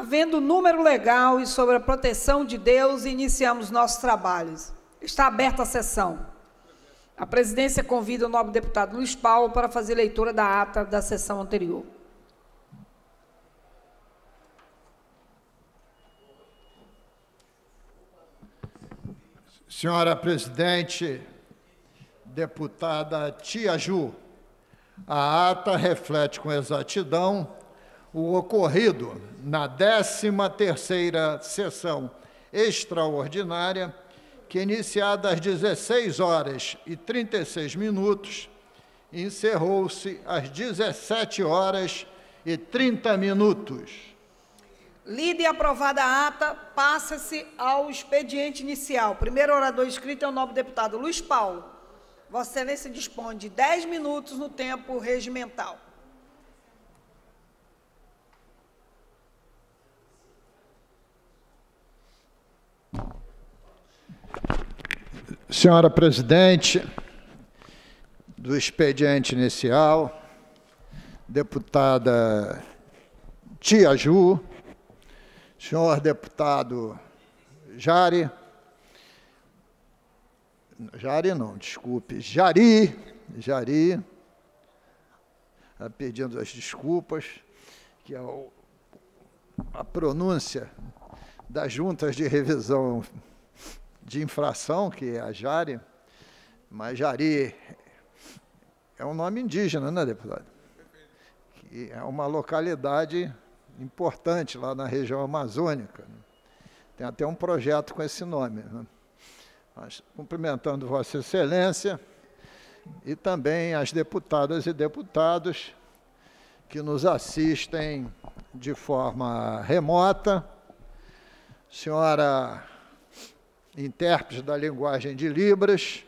Havendo o número legal e sobre a proteção de Deus, iniciamos nossos trabalhos. Está aberta a sessão. A presidência convida o nobre deputado Luiz Paulo para fazer leitura da ata da sessão anterior. Senhora presidente, deputada Tia Ju, a ata reflete com exatidão o ocorrido na 13ª sessão extraordinária, que iniciada às 16 horas e 36 minutos, encerrou-se às 17 horas e 30 minutos. Lida e aprovada a ata, passa-se ao expediente inicial. Primeiro orador inscrito é o nobre deputado Luiz Paulo. Vossa Excelência dispõe de 10 minutos no tempo regimental. Senhora Presidente do expediente inicial, deputada Tia Ju, senhor deputado Jari, Jari não, desculpe, Jari, Jari, tá pedindo as desculpas, que é o, a pronúncia das juntas de revisão de infração, que é a Jari, mas Jari é um nome indígena, né, deputado? Que é uma localidade importante lá na região amazônica. Né? Tem até um projeto com esse nome. Né? Mas, cumprimentando Vossa Excelência e também as deputadas e deputados que nos assistem de forma remota. Senhora intérprete da linguagem de Libras,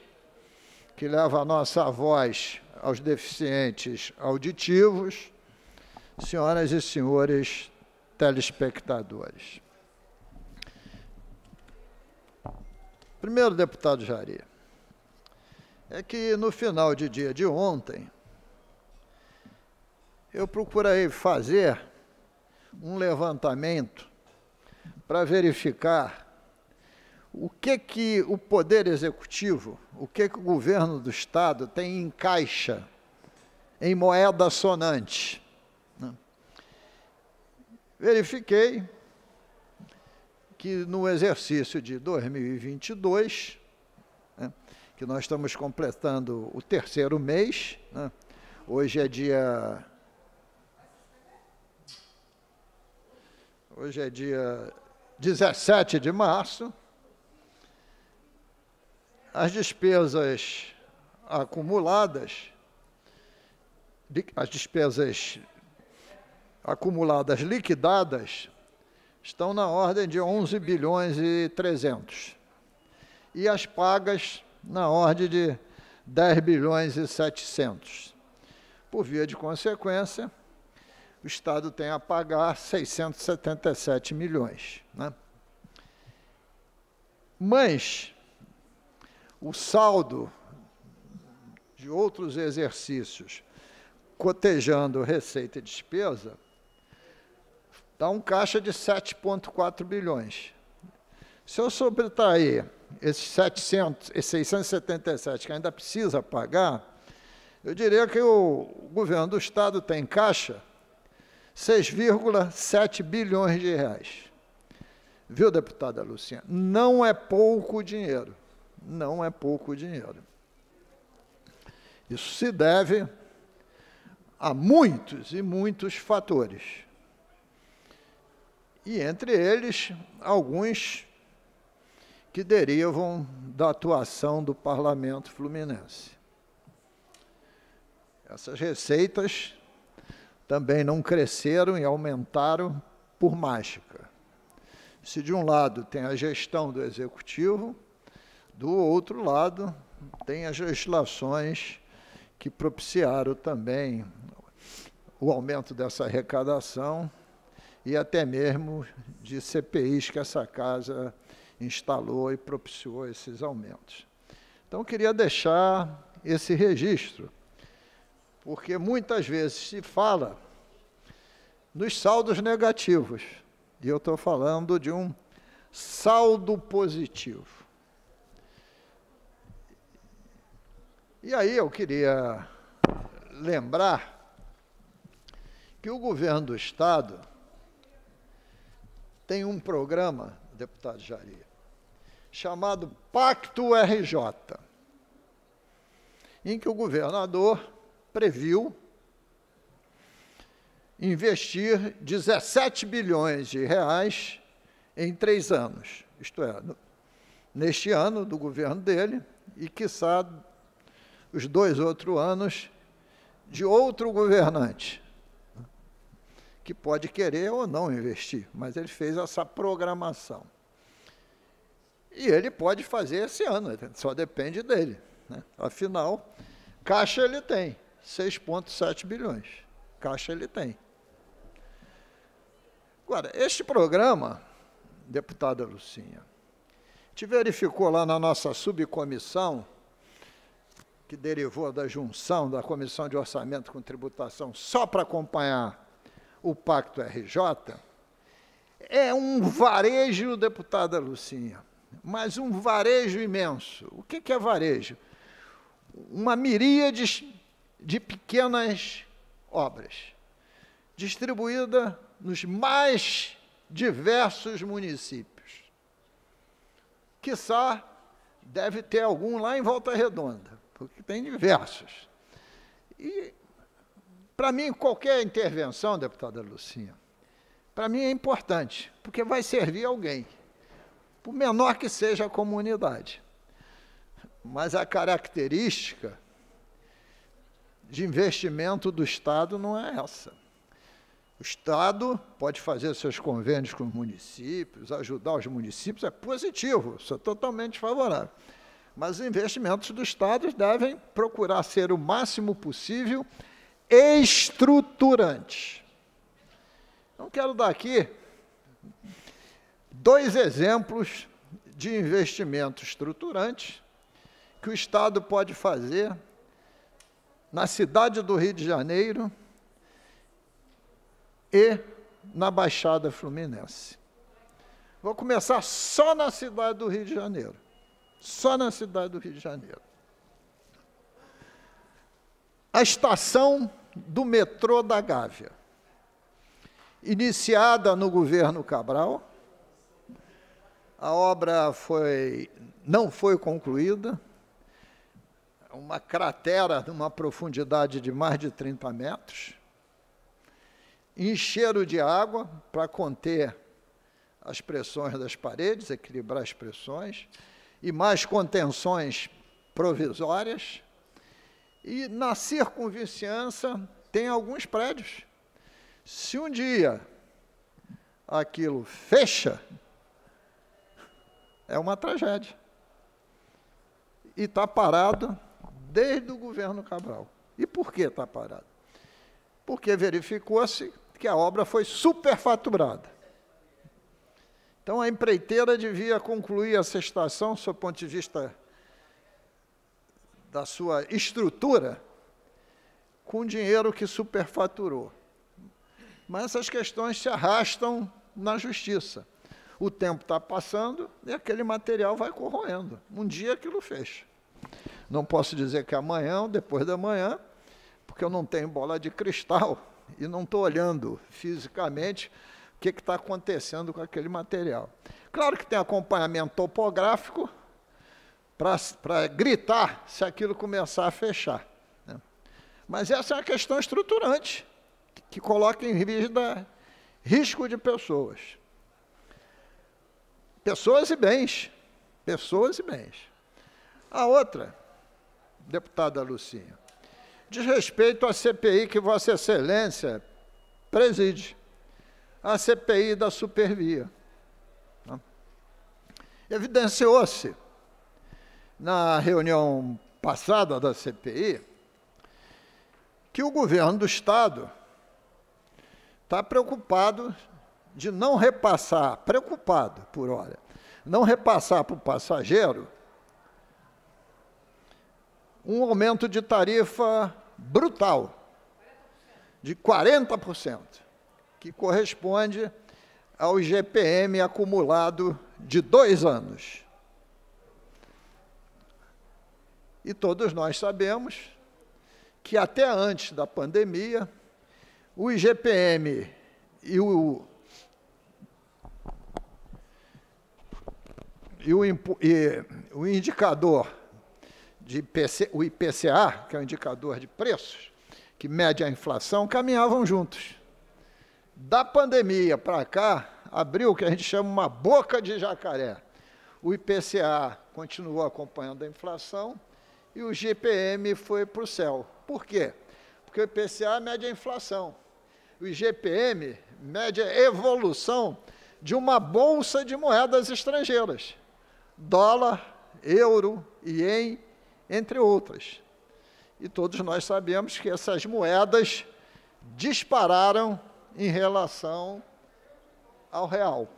que leva a nossa voz aos deficientes auditivos, senhoras e senhores telespectadores. Primeiro, deputado Jari, é que no final de dia de ontem, eu procurei fazer um levantamento para verificar o que que o poder executivo, o que que o governo do estado tem em caixa, em moeda sonante? Né? Verifiquei que no exercício de 2022, né, que nós estamos completando o terceiro mês, né, hoje é dia Hoje é dia 17 de março as despesas acumuladas, as despesas acumuladas liquidadas, estão na ordem de 11 bilhões e 300. E as pagas na ordem de 10 bilhões e 700. Por via de consequência, o Estado tem a pagar 677 milhões. Né? Mas, o saldo de outros exercícios cotejando receita e despesa, dá um caixa de 7,4 bilhões. Se eu subtrair esses 700, esses 677 que ainda precisa pagar, eu diria que o governo do Estado tem em caixa 6,7 bilhões de reais. Viu, deputada Luciana? Não é pouco dinheiro não é pouco dinheiro. Isso se deve a muitos e muitos fatores. E entre eles, alguns que derivam da atuação do parlamento fluminense. Essas receitas também não cresceram e aumentaram por mágica. Se de um lado tem a gestão do executivo, do outro lado, tem as legislações que propiciaram também o aumento dessa arrecadação e até mesmo de CPIs que essa casa instalou e propiciou esses aumentos. Então, queria deixar esse registro, porque muitas vezes se fala nos saldos negativos, e eu estou falando de um saldo positivo. E aí eu queria lembrar que o governo do Estado tem um programa, deputado Jari, chamado Pacto RJ, em que o governador previu investir 17 bilhões de reais em três anos, isto é, neste ano do governo dele e, quiçá, os dois outros anos de outro governante, que pode querer ou não investir, mas ele fez essa programação. E ele pode fazer esse ano, só depende dele. Né? Afinal, caixa ele tem, 6,7 bilhões. Caixa ele tem. Agora, este programa, deputada Lucinha, te verificou lá na nossa subcomissão que derivou da junção da Comissão de Orçamento com Tributação só para acompanhar o Pacto RJ, é um varejo, deputada Lucinha, mas um varejo imenso. O que, é varejo? Uma miríade de pequenas obras, distribuída nos mais diversos municípios. Quiçá deve ter algum lá em Volta Redonda que tem diversos. E, para mim, qualquer intervenção, deputada Lucinha, para mim é importante, porque vai servir alguém, por menor que seja a comunidade. Mas a característica de investimento do Estado não é essa. O Estado pode fazer seus convênios com os municípios, ajudar os municípios, é positivo, sou totalmente favorável mas os investimentos do Estado devem procurar ser o máximo possível estruturantes. Eu então, quero dar aqui dois exemplos de investimento estruturante que o Estado pode fazer na cidade do Rio de Janeiro e na Baixada Fluminense. Vou começar só na cidade do Rio de Janeiro só na cidade do Rio de Janeiro. A estação do metrô da Gávea, iniciada no governo Cabral, a obra foi, não foi concluída, uma cratera numa profundidade de mais de 30 metros, encheram de água para conter as pressões das paredes, equilibrar as pressões, e mais contenções provisórias. E na circunvizinhança tem alguns prédios. Se um dia aquilo fecha, é uma tragédia. E está parado desde o governo Cabral. E por que está parado? Porque verificou-se que a obra foi superfaturada. Então a empreiteira devia concluir essa estação, do ponto de vista da sua estrutura, com dinheiro que superfaturou. Mas as questões se arrastam na justiça. O tempo está passando e aquele material vai corroendo. Um dia aquilo fecha. Não posso dizer que amanhã ou depois da manhã, porque eu não tenho bola de cristal e não estou olhando fisicamente que está acontecendo com aquele material. Claro que tem acompanhamento topográfico para gritar se aquilo começar a fechar. Né? Mas essa é uma questão estruturante, que coloca em vista risco de pessoas. Pessoas e bens. Pessoas e bens. A outra, deputada Lucinha, diz respeito à CPI que Vossa Excelência preside a CPI da Supervia. Né? Evidenciou-se, na reunião passada da CPI, que o governo do Estado está preocupado de não repassar, preocupado por hora, não repassar para o passageiro um aumento de tarifa brutal de 40% que corresponde ao GPM acumulado de dois anos. E todos nós sabemos que até antes da pandemia, o IGPM e o, e o, e, o indicador de IPC, o IPCA, que é o indicador de preços, que mede a inflação, caminhavam juntos. Da pandemia para cá, abriu o que a gente chama uma boca de jacaré. O IPCA continuou acompanhando a inflação e o GPM foi para o céu. Por quê? Porque o IPCA mede a inflação. O IGPM mede a evolução de uma bolsa de moedas estrangeiras, dólar, euro, ien, entre outras. E todos nós sabemos que essas moedas dispararam em relação ao real.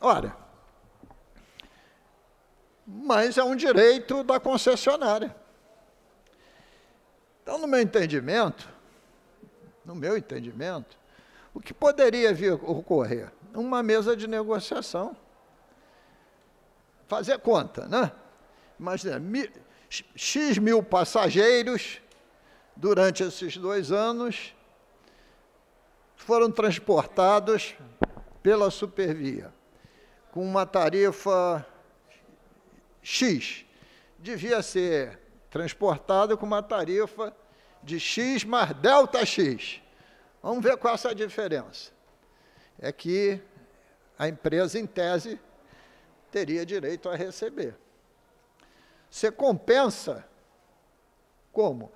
Ora, mas é um direito da concessionária. Então, no meu entendimento, no meu entendimento, o que poderia vir ocorrer? Uma mesa de negociação. Fazer conta, né? Imagina, X mil passageiros durante esses dois anos foram transportados pela supervia com uma tarifa X. Devia ser transportado com uma tarifa de X mais delta X. Vamos ver qual é essa diferença. É que a empresa, em tese, teria direito a receber. Você compensa como?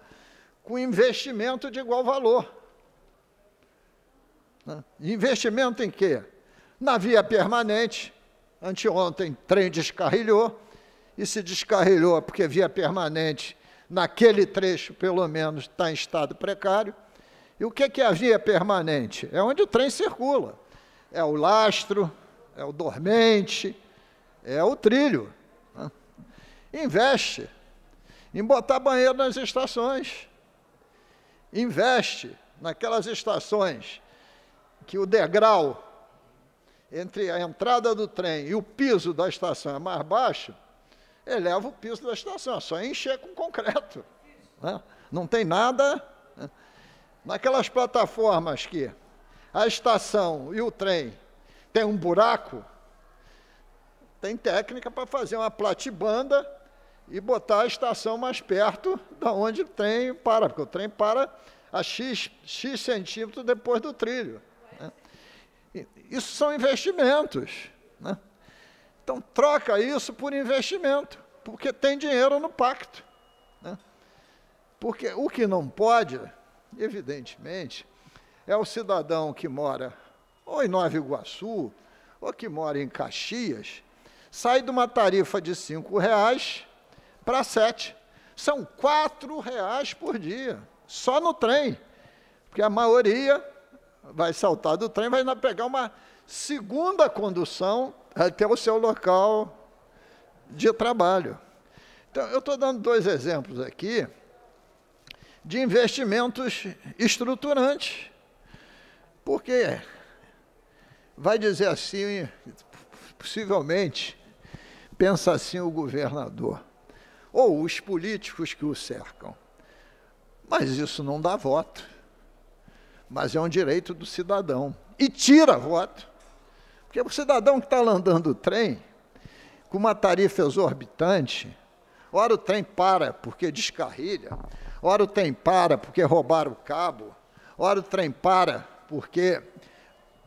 Com investimento de igual valor. Né? Investimento em quê? Na via é permanente, anteontem trem descarrilhou, e se descarrilhou é porque via permanente, naquele trecho pelo menos, está em estado precário. E o que é, que é a via permanente? É onde o trem circula. É o lastro, é o dormente, é o trilho. Né? Investe em botar banheiro nas estações. Investe naquelas estações que o degrau entre a entrada do trem e o piso da estação é mais baixo, eleva o piso da estação, é só encher com concreto. Né? Não tem nada. Né? Naquelas plataformas que a estação e o trem tem um buraco, tem técnica para fazer uma platibanda e botar a estação mais perto da onde o trem para, porque o trem para a X, X centímetros depois do trilho. Isso são investimentos. Né? Então, troca isso por investimento, porque tem dinheiro no pacto. Né? Porque o que não pode, evidentemente, é o cidadão que mora ou em Nova Iguaçu, ou que mora em Caxias, sai de uma tarifa de cinco reais para sete. São quatro reais por dia, só no trem, porque a maioria vai saltar do trem, vai pegar uma segunda condução até o seu local de trabalho. Então, eu estou dando dois exemplos aqui de investimentos estruturantes, porque vai dizer assim, possivelmente, pensa assim o governador ou os políticos que o cercam. Mas isso não dá voto mas é um direito do cidadão. E tira voto. Porque o cidadão que está lá andando o trem, com uma tarifa exorbitante, ora o trem para porque descarrilha, ora o trem para porque roubaram o cabo, ora o trem para porque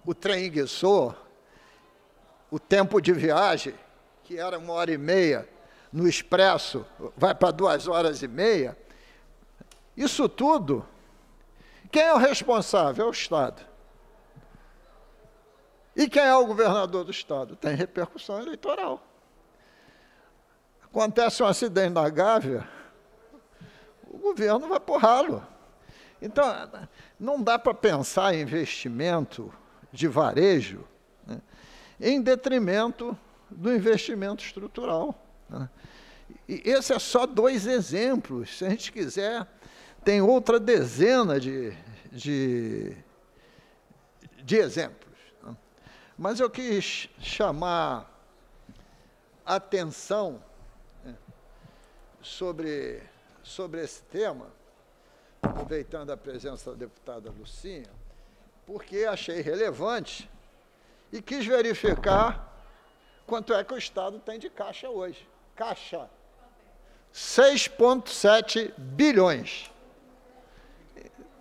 o trem enguiçou, o tempo de viagem, que era uma hora e meia, no expresso vai para duas horas e meia. Isso tudo quem é o responsável? É o Estado. E quem é o governador do Estado? Tem repercussão eleitoral. Acontece um acidente na Gávea, o governo vai porrá-lo. Então, não dá para pensar em investimento de varejo né, em detrimento do investimento estrutural. Né. E esse é só dois exemplos. Se a gente quiser tem outra dezena de, de, de exemplos. Né? Mas eu quis chamar atenção né, sobre, sobre esse tema, aproveitando a presença da deputada Lucinha, porque achei relevante e quis verificar quanto é que o Estado tem de caixa hoje. Caixa. 6,7 bilhões.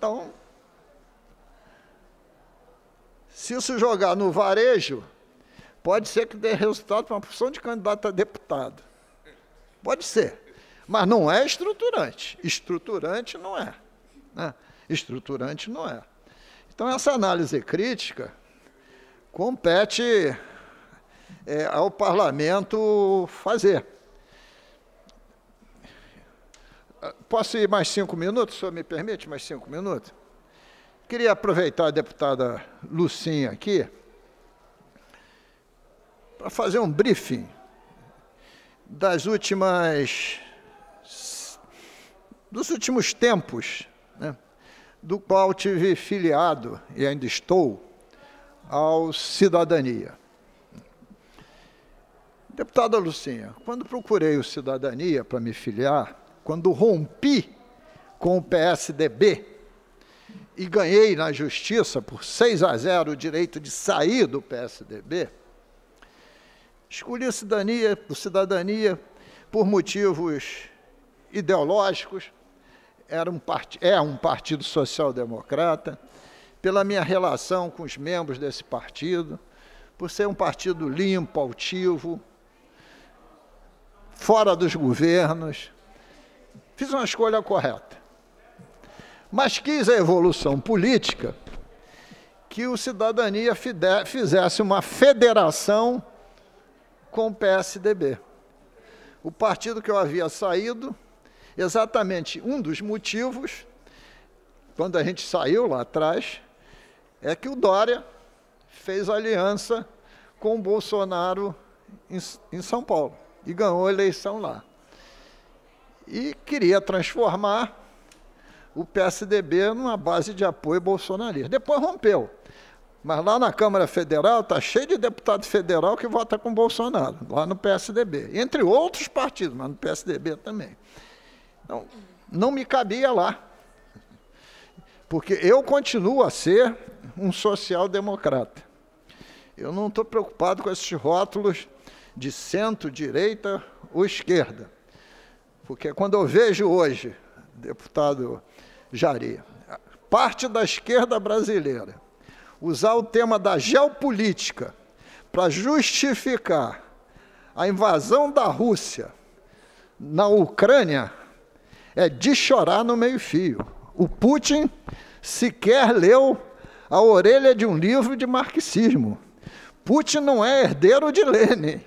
Então, se isso jogar no varejo, pode ser que dê resultado para uma porção de candidato a deputado. Pode ser. Mas não é estruturante. Estruturante não é. Né? Estruturante não é. Então, essa análise crítica compete é, ao parlamento fazer. Ah, posso ir mais cinco minutos, o senhor me permite mais cinco minutos? Queria aproveitar a deputada Lucinha aqui para fazer um briefing das últimas dos últimos tempos, né, do qual tive filiado e ainda estou ao Cidadania. Deputada Lucinha, quando procurei o Cidadania para me filiar, quando rompi com o PSDB e ganhei na justiça por 6 a 0 o direito de sair do PSDB, escolhi a cidadania, a cidadania por motivos ideológicos, era um part... é um partido social-democrata, pela minha relação com os membros desse partido, por ser um partido limpo, altivo, fora dos governos, Fiz uma escolha correta. Mas quis a evolução política que o Cidadania fizesse uma federação com o PSDB. O partido que eu havia saído, exatamente um dos motivos, quando a gente saiu lá atrás, é que o Dória fez aliança com o Bolsonaro em, São Paulo e ganhou a eleição lá e queria transformar o PSDB numa base de apoio bolsonarista. Depois rompeu. Mas lá na Câmara Federal está cheio de deputado federal que vota com Bolsonaro, lá no PSDB. Entre outros partidos, mas no PSDB também. Então, não me cabia lá. Porque eu continuo a ser um social-democrata. Eu não estou preocupado com esses rótulos de centro, direita ou esquerda. Porque quando eu vejo hoje, deputado Jari, parte da esquerda brasileira usar o tema da geopolítica para justificar a invasão da Rússia na Ucrânia, é de chorar no meio-fio. O Putin sequer leu a orelha de um livro de marxismo. Putin não é herdeiro de Lenin.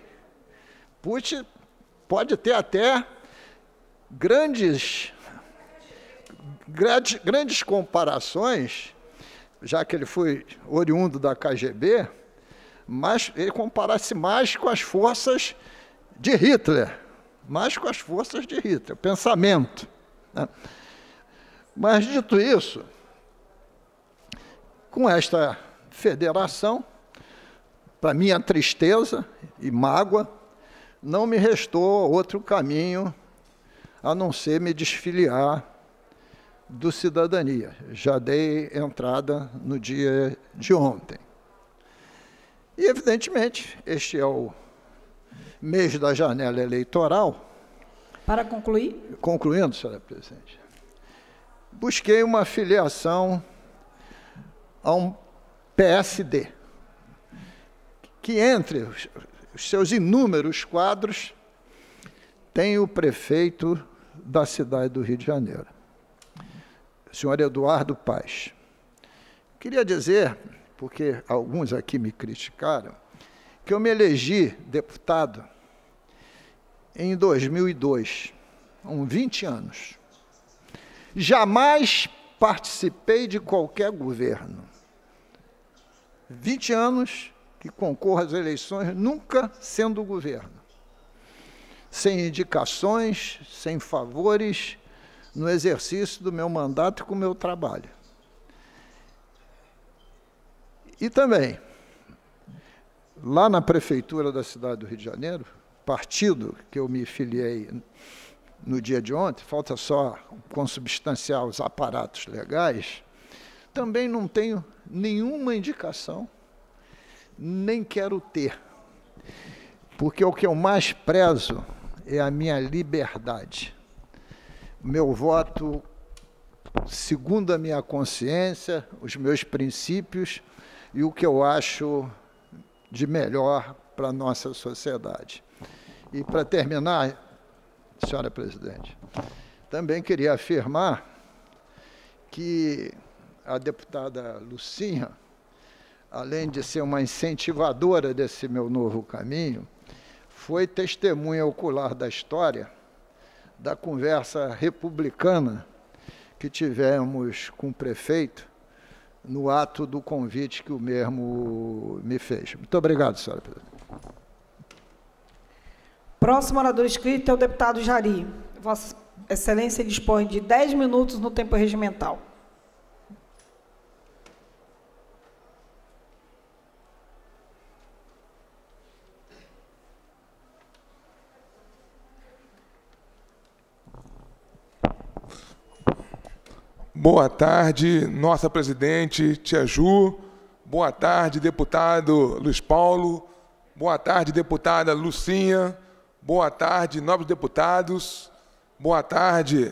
Putin pode ter até grandes, grandes comparações, já que ele foi oriundo da KGB, mas ele comparasse mais com as forças de Hitler, mais com as forças de Hitler, pensamento. Né? Mas dito isso, com esta federação, para minha tristeza e mágoa, não me restou outro caminho a não ser me desfiliar do Cidadania. Já dei entrada no dia de ontem. E, evidentemente, este é o mês da janela eleitoral. Para concluir? Concluindo, senhora presidente. Busquei uma filiação a um PSD, que entre os seus inúmeros quadros tem o prefeito da cidade do Rio de Janeiro. senhor Eduardo Paz. Queria dizer, porque alguns aqui me criticaram, que eu me elegi deputado em 2002, há uns 20 anos. Jamais participei de qualquer governo. 20 anos que concorro às eleições, nunca sendo governo sem indicações, sem favores, no exercício do meu mandato e com o meu trabalho. E também, lá na prefeitura da cidade do Rio de Janeiro, partido que eu me filiei no dia de ontem, falta só consubstanciar os aparatos legais, também não tenho nenhuma indicação, nem quero ter. Porque o que eu mais prezo é a minha liberdade. Meu voto, segundo a minha consciência, os meus princípios e o que eu acho de melhor para a nossa sociedade. E para terminar, senhora presidente, também queria afirmar que a deputada Lucinha, além de ser uma incentivadora desse meu novo caminho, foi testemunha ocular da história da conversa republicana que tivemos com o prefeito no ato do convite que o mesmo me fez. Muito obrigado, senhora presidente. Próximo orador inscrito é o deputado Jari. Vossa Excelência dispõe de 10 minutos no tempo regimental. Boa tarde, nossa presidente Tia Ju. Boa tarde, deputado Luiz Paulo. Boa tarde, deputada Lucinha. Boa tarde, nobres deputados. Boa tarde,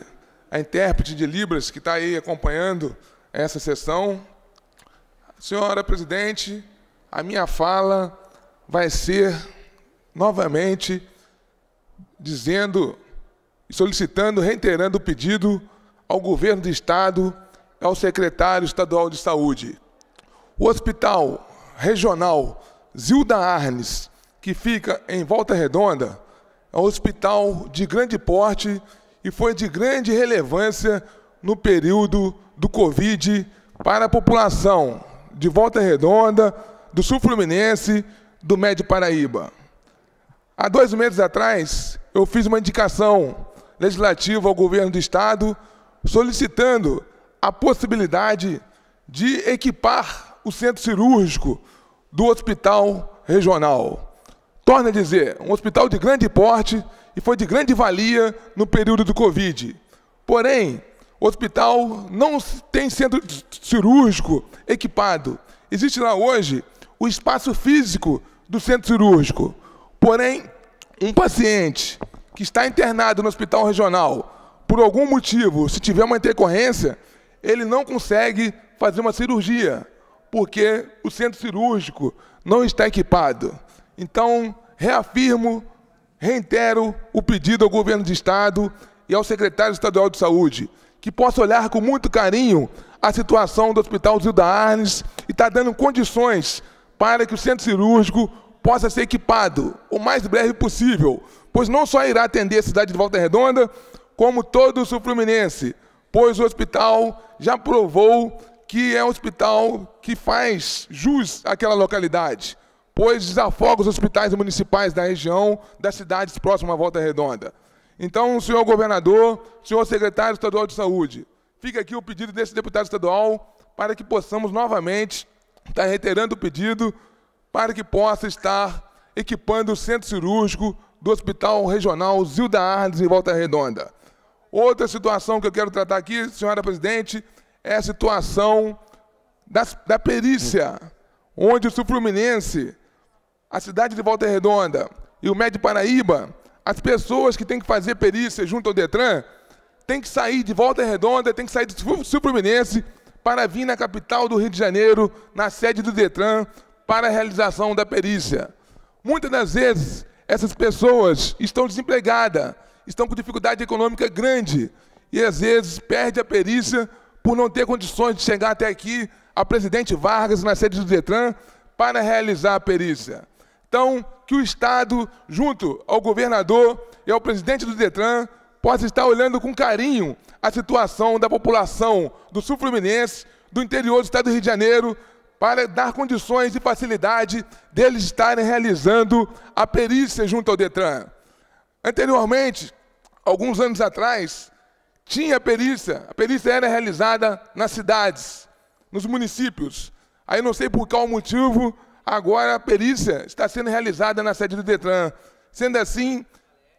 a intérprete de Libras que está aí acompanhando essa sessão. Senhora presidente, a minha fala vai ser novamente dizendo, solicitando, reiterando o pedido ao governo do estado e ao secretário estadual de saúde. O hospital regional Zilda Arnes, que fica em Volta Redonda, é um hospital de grande porte e foi de grande relevância no período do Covid para a população de Volta Redonda, do Sul Fluminense, do Médio Paraíba. Há dois meses atrás, eu fiz uma indicação legislativa ao governo do Estado solicitando a possibilidade de equipar o centro cirúrgico do hospital regional. Torna a dizer, um hospital de grande porte e foi de grande valia no período do Covid. Porém, o hospital não tem centro cirúrgico equipado. Existe lá hoje o espaço físico do centro cirúrgico. Porém, um paciente que está internado no hospital regional por algum motivo, se tiver uma intercorrência, ele não consegue fazer uma cirurgia, porque o centro cirúrgico não está equipado. Então, reafirmo, reitero o pedido ao governo de Estado e ao secretário estadual de saúde que possa olhar com muito carinho a situação do Hospital Zilda Arnes e está dando condições para que o centro cirúrgico possa ser equipado o mais breve possível, pois não só irá atender a cidade de Volta Redonda, como todo o Fluminense, pois o hospital já provou que é um hospital que faz jus àquela localidade, pois desafoga os hospitais municipais da região, das cidades próximas à Volta Redonda. Então, senhor governador, senhor secretário estadual de saúde, fica aqui o pedido desse deputado estadual para que possamos novamente estar reiterando o pedido para que possa estar equipando o centro cirúrgico do Hospital Regional Zilda Arnes em Volta Redonda. Outra situação que eu quero tratar aqui, senhora presidente, é a situação da, da perícia, onde o Sul Fluminense, a cidade de Volta Redonda e o Médio Paraíba, as pessoas que têm que fazer perícia junto ao Detran, têm que sair de Volta Redonda, têm que sair do Sul Fluminense para vir na capital do Rio de Janeiro, na sede do Detran, para a realização da perícia. Muitas das vezes, essas pessoas estão desempregadas, estão com dificuldade econômica grande e às vezes perde a perícia por não ter condições de chegar até aqui a presidente Vargas na sede do Detran para realizar a perícia. Então, que o Estado, junto ao governador e ao presidente do Detran, possa estar olhando com carinho a situação da população do Sul Fluminense, do interior do Estado do Rio de Janeiro, para dar condições e facilidade deles estarem realizando a perícia junto ao Detran. Anteriormente, alguns anos atrás, tinha perícia. A perícia era realizada nas cidades, nos municípios. Aí não sei por qual motivo, agora a perícia está sendo realizada na sede do Detran. Sendo assim,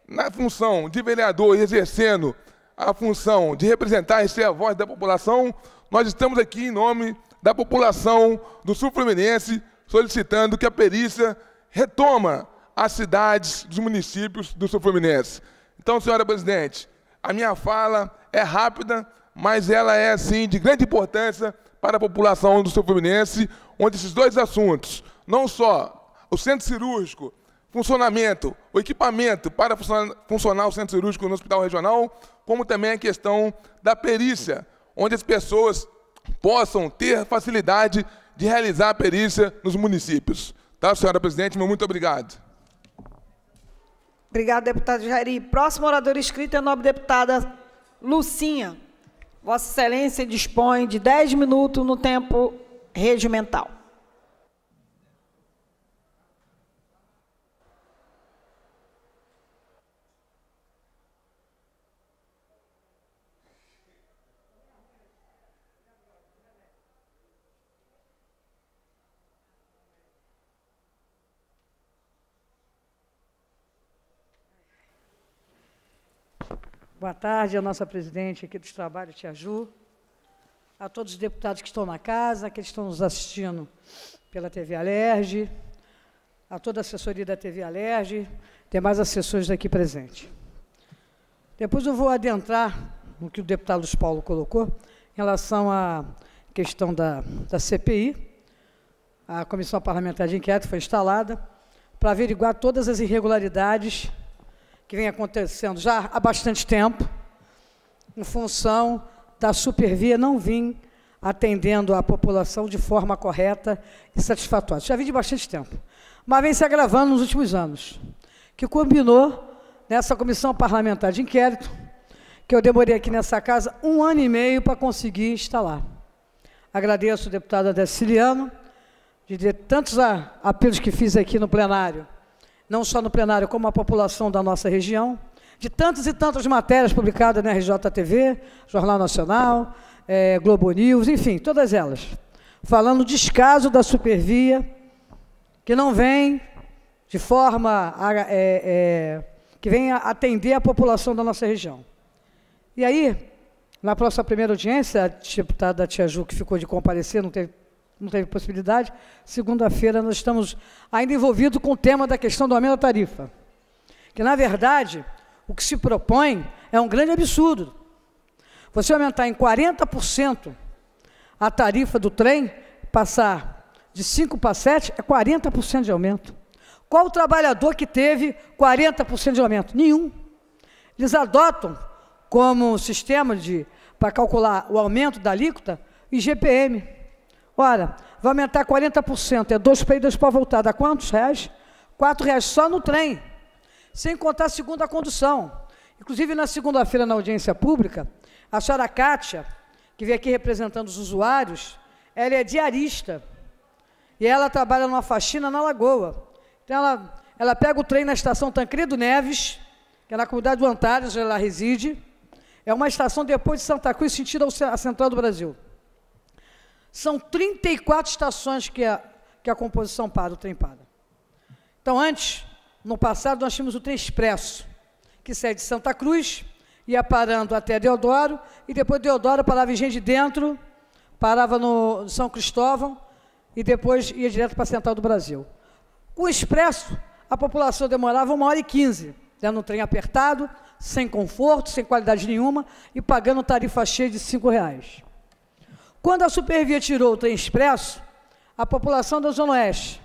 na função de vereador e exercendo a função de representar e ser a voz da população, nós estamos aqui em nome da população do Sul Fluminense solicitando que a perícia retoma as cidades dos municípios do Sul Fluminense. Então, senhora presidente, a minha fala é rápida, mas ela é, assim, de grande importância para a população do Sul Fluminense, onde esses dois assuntos, não só o centro cirúrgico, funcionamento, o equipamento para funcionar o centro cirúrgico no hospital regional, como também a questão da perícia, onde as pessoas possam ter facilidade de realizar a perícia nos municípios. Tá, senhora presidente? Muito obrigado. Obrigada, deputado Jairi. Próximo orador inscrito é a nobre deputada Lucinha. Vossa Excelência dispõe de 10 minutos no tempo regimental. Boa tarde à nossa presidente aqui dos trabalhos, Tia Ju, a todos os deputados que estão na casa, que estão nos assistindo pela TV Alerge, a toda a assessoria da TV Alerge, demais assessores aqui presentes. Depois eu vou adentrar no que o deputado Luiz Paulo colocou em relação à questão da, da CPI. A Comissão Parlamentar de Inquérito foi instalada para averiguar todas as irregularidades que vem acontecendo já há bastante tempo, em função da supervia não vir atendendo a população de forma correta e satisfatória. Já vem de bastante tempo, mas vem se agravando nos últimos anos, que combinou nessa comissão parlamentar de inquérito, que eu demorei aqui nessa casa um ano e meio para conseguir instalar. Agradeço o deputado Adessiliano de tantos apelos que fiz aqui no plenário não só no plenário, como a população da nossa região, de tantas e tantas matérias publicadas na RJTV, Jornal Nacional, é, Globo News, enfim, todas elas. Falando descaso da supervia, que não vem de forma é, é, que venha atender a população da nossa região. E aí, na próxima primeira audiência, a deputada Tia Ju, que ficou de comparecer, não teve não teve possibilidade. Segunda-feira nós estamos ainda envolvidos com o tema da questão do aumento da tarifa. Que, na verdade, o que se propõe é um grande absurdo. Você aumentar em 40% a tarifa do trem, passar de 5 para 7, é 40% de aumento. Qual o trabalhador que teve 40% de aumento? Nenhum. Eles adotam como sistema de para calcular o aumento da alíquota IGPM Ora, vai aumentar 40%, é dois períodos para voltar. Dá quantos reais? Quatro reais só no trem, sem contar a segunda condução. Inclusive, na segunda-feira, na audiência pública, a senhora Kátia, que vem aqui representando os usuários, ela é diarista. E ela trabalha numa faxina na Lagoa. Então, ela, ela pega o trem na estação Tancredo Neves, que é na comunidade do Antares, onde ela reside. É uma estação depois de Santa Cruz, sentido a Central do Brasil. São 34 estações que a, que a composição para, o trem para. Então, antes, no passado, nós tínhamos o trem expresso, que saía de Santa Cruz, ia parando até Deodoro, e depois Deodoro parava em Gente de Dentro, parava no São Cristóvão, e depois ia direto para a Central do Brasil. O expresso, a população demorava uma hora e quinze, dando um trem apertado, sem conforto, sem qualidade nenhuma, e pagando tarifa cheia de cinco reais. Quando a Supervia tirou o trem expresso, a população da Zona Oeste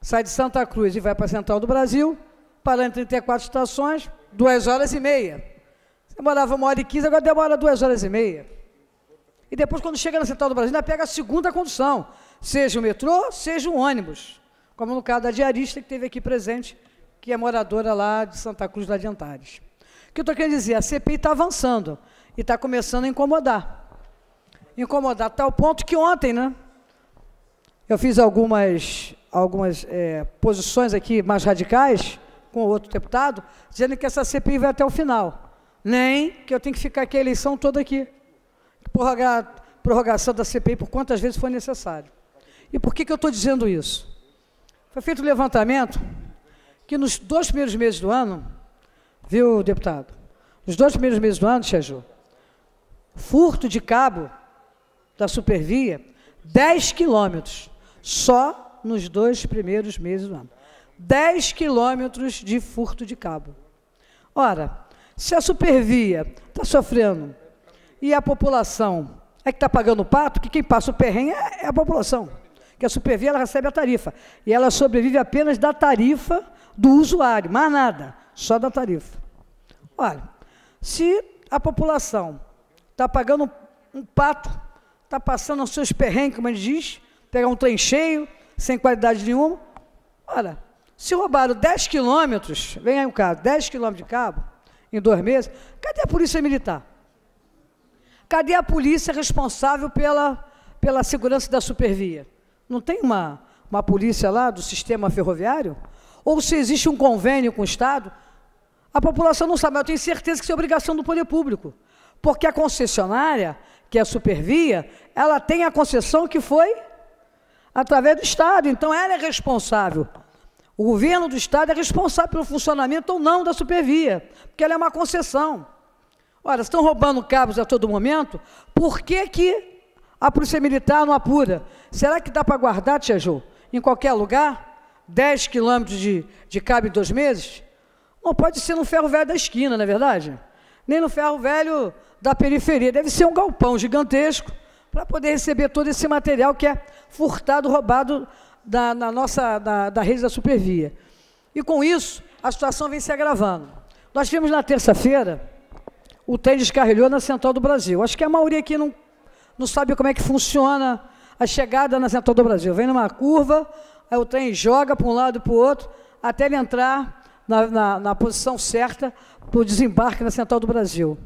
sai de Santa Cruz e vai para a Central do Brasil, parando em 34 estações, duas horas e meia. Você morava uma hora e quinze, agora demora duas horas e meia. E depois, quando chega na Central do Brasil, ainda pega a segunda condução, seja o metrô, seja o ônibus. Como no caso da diarista que esteve aqui presente, que é moradora lá de Santa Cruz, lá de Antares. O que eu estou querendo dizer? A CPI está avançando e está começando a incomodar incomodar, tal ponto que ontem, né? Eu fiz algumas, algumas é, posições aqui mais radicais com outro deputado, dizendo que essa CPI vai até o final. Nem que eu tenho que ficar aqui a eleição toda aqui. Prorrogar, prorrogação da CPI por quantas vezes for necessário. E por que, que eu estou dizendo isso? Foi feito um levantamento que nos dois primeiros meses do ano, viu, deputado? Nos dois primeiros meses do ano, Sérgio, furto de cabo da Supervia 10 quilômetros, só nos dois primeiros meses do ano. 10 quilômetros de furto de cabo. Ora, se a Supervia está sofrendo e a população é que está pagando o pato, que quem passa o perrengue é, é a população. Que a Supervia ela recebe a tarifa. E ela sobrevive apenas da tarifa do usuário, mais nada, só da tarifa. Olha, se a população está pagando um pato está passando os seus perrengues, como ele diz, pegar um trem cheio, sem qualidade nenhuma. Ora, se roubaram 10 quilômetros, vem aí um carro, 10 quilômetros de cabo, em dois meses, cadê a polícia militar? Cadê a polícia responsável pela, pela segurança da supervia? Não tem uma, uma polícia lá do sistema ferroviário? Ou se existe um convênio com o Estado? A população não sabe, mas eu tenho certeza que isso é obrigação do poder público. Porque a concessionária, que é a Supervia, ela tem a concessão que foi através do Estado. Então ela é responsável. O governo do Estado é responsável pelo funcionamento ou não da Supervia, porque ela é uma concessão. Olha, estão roubando cabos a todo momento, por que, que a Polícia Militar não apura? Será que dá para guardar, Tia Ju, em qualquer lugar? 10 quilômetros de, de cabo em dois meses? Não pode ser no ferro velho da esquina, não é verdade? nem no ferro velho da periferia. Deve ser um galpão gigantesco para poder receber todo esse material que é furtado, roubado da, na nossa, da, da rede da supervia. E com isso, a situação vem se agravando. Nós vimos na terça-feira, o trem descarrilhou na Central do Brasil. Acho que a maioria aqui não, não sabe como é que funciona a chegada na Central do Brasil. Vem numa curva, aí o trem joga para um lado e para o outro, até ele entrar na, na, na posição certa para o desembarque na Central do Brasil.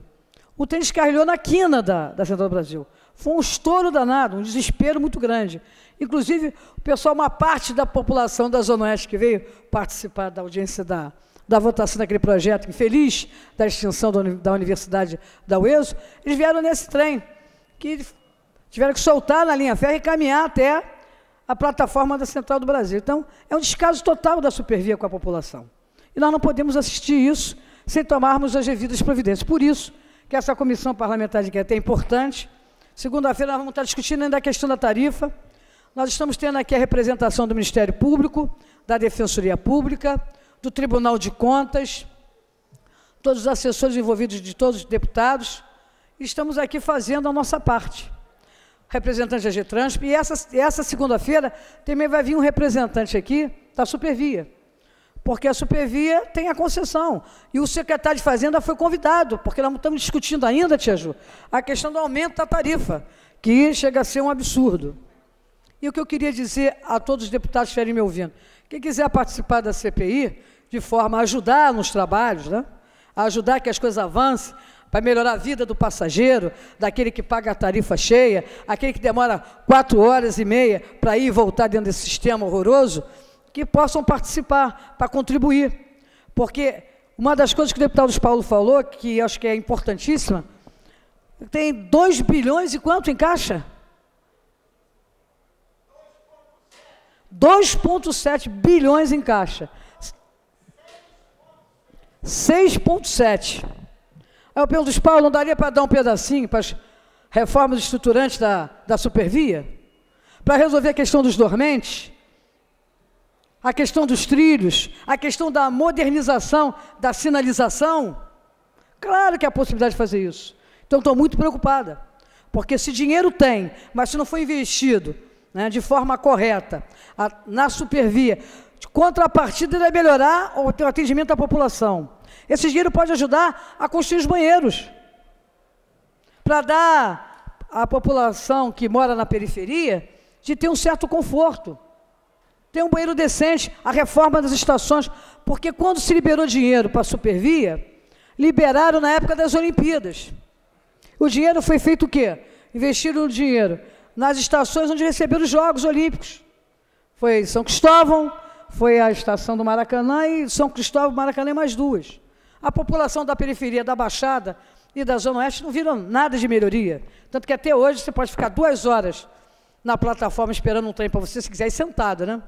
O trem descarrilhou na quina da, da Central do Brasil. Foi um estouro danado, um desespero muito grande. Inclusive, o pessoal, uma parte da população da Zona Oeste que veio participar da audiência da, da votação daquele projeto, infeliz da extinção da Universidade da UESO, eles vieram nesse trem, que tiveram que soltar na linha férrea e caminhar até a plataforma da Central do Brasil. Então, é um descaso total da supervia com a população. E nós não podemos assistir isso sem tomarmos as devidas providências. Por isso que essa comissão parlamentar de gueta é importante. Segunda-feira nós vamos estar discutindo ainda a questão da tarifa. Nós estamos tendo aqui a representação do Ministério Público, da Defensoria Pública, do Tribunal de Contas, todos os assessores envolvidos de todos os deputados. Estamos aqui fazendo a nossa parte representante da Getransp, e essa, essa segunda-feira também vai vir um representante aqui da Supervia, porque a Supervia tem a concessão. E o secretário de Fazenda foi convidado, porque nós estamos discutindo ainda, Tia Ju, a questão do aumento da tarifa, que chega a ser um absurdo. E o que eu queria dizer a todos os deputados que estiverem me ouvindo, quem quiser participar da CPI, de forma a ajudar nos trabalhos, né? a ajudar que as coisas avancem, para melhorar a vida do passageiro, daquele que paga a tarifa cheia, aquele que demora quatro horas e meia para ir e voltar dentro desse sistema horroroso, que possam participar para contribuir. Porque uma das coisas que o deputado Paulo falou, que acho que é importantíssima, tem 2 bilhões e quanto em caixa? 2,7 bilhões em caixa. 6,7. Aí O pergunto, Paulo, não daria para dar um pedacinho para as reformas estruturantes da, da supervia? Para resolver a questão dos dormentes? a questão dos trilhos, a questão da modernização, da sinalização. Claro que há possibilidade de fazer isso. Então estou muito preocupada, porque se dinheiro tem, mas se não for investido né, de forma correta a, na supervia, de contrapartida ele é melhorar o atendimento à população. Esse dinheiro pode ajudar a construir os banheiros, para dar à população que mora na periferia de ter um certo conforto. Tem um banheiro decente, a reforma das estações, porque quando se liberou dinheiro para a Supervia, liberaram na época das Olimpíadas. O dinheiro foi feito o quê? Investiram o dinheiro nas estações onde receberam os Jogos Olímpicos. Foi São Cristóvão, foi a estação do Maracanã e São Cristóvão, Maracanã e mais duas. A população da periferia, da Baixada e da Zona Oeste não viram nada de melhoria. Tanto que até hoje você pode ficar duas horas na plataforma esperando um trem para você, se quiser, e sentado, né?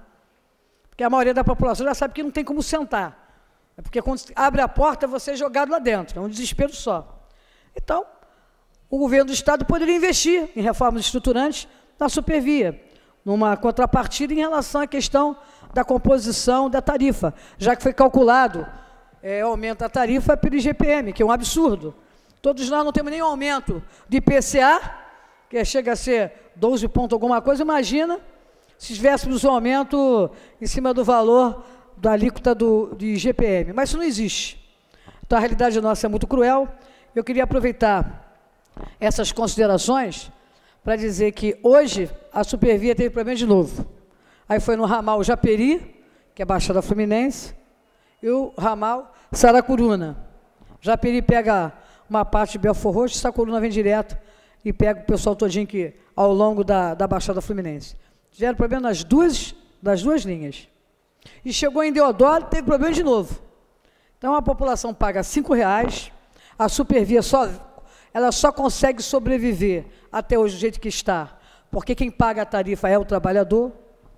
Porque a maioria da população já sabe que não tem como sentar. É porque quando abre a porta, você é jogado lá dentro. É um desespero só. Então, o governo do Estado poderia investir em reformas estruturantes na supervia, numa contrapartida em relação à questão da composição da tarifa, já que foi calculado é, aumento da tarifa pelo IGPM, que é um absurdo. Todos nós não temos nenhum aumento de IPCA, que chega a ser 12 ponto alguma coisa, imagina se tivéssemos um aumento em cima do valor da alíquota do, de IGPM. Mas isso não existe. Então a realidade nossa é muito cruel. Eu queria aproveitar essas considerações para dizer que hoje a Supervia teve problema de novo. Aí foi no ramal Japeri, que é a Baixada Fluminense, e o ramal Saracuruna. Japeri pega uma parte de Belfor Roxo, Saracuruna vem direto e pega o pessoal todinho que ao longo da, da Baixada Fluminense. Tiveram problema nas duas, nas duas linhas. E chegou em Deodoro, teve problema de novo. Então a população paga cinco reais, a supervia só, ela só consegue sobreviver até hoje do jeito que está, porque quem paga a tarifa é o trabalhador,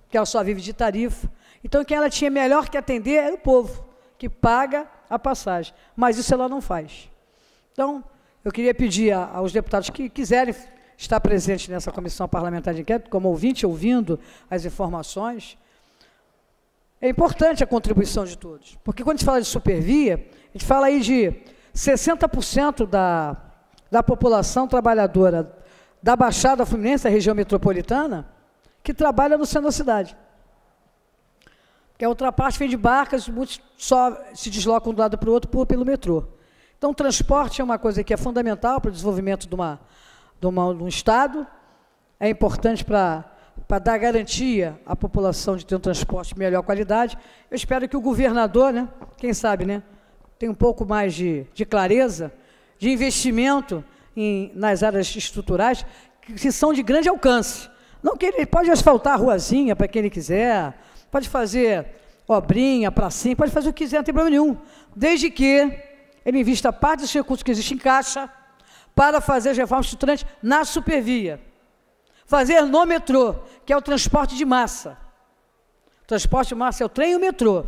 que ela só vive de tarifa. Então quem ela tinha melhor que atender era o povo, que paga a passagem. Mas isso ela não faz. Então, eu queria pedir aos deputados que quiserem está presente nessa comissão parlamentar de inquérito, como ouvinte, ouvindo as informações. É importante a contribuição de todos, porque quando a gente fala de supervia, a gente fala aí de 60% da, da população trabalhadora da Baixada Fluminense, da região metropolitana, que trabalha no centro da cidade. Porque a outra parte vem de barcas, muitos só se deslocam de um lado para o outro pelo metrô. Então, o transporte é uma coisa que é fundamental para o desenvolvimento de uma do mal do Estado, é importante para para dar garantia à população de ter um transporte de melhor qualidade. Eu espero que o governador, né, quem sabe, né, tenha um pouco mais de, de clareza, de investimento em, nas áreas estruturais que são de grande alcance. Não que ele pode asfaltar a ruazinha para quem ele quiser, pode fazer obrinha, pracinha, pode fazer o que quiser, não tem problema nenhum. Desde que ele invista parte dos recursos que existem em caixa para fazer as reformas estruturantes na supervia. Fazer no metrô, que é o transporte de massa. transporte de massa é o trem e o metrô.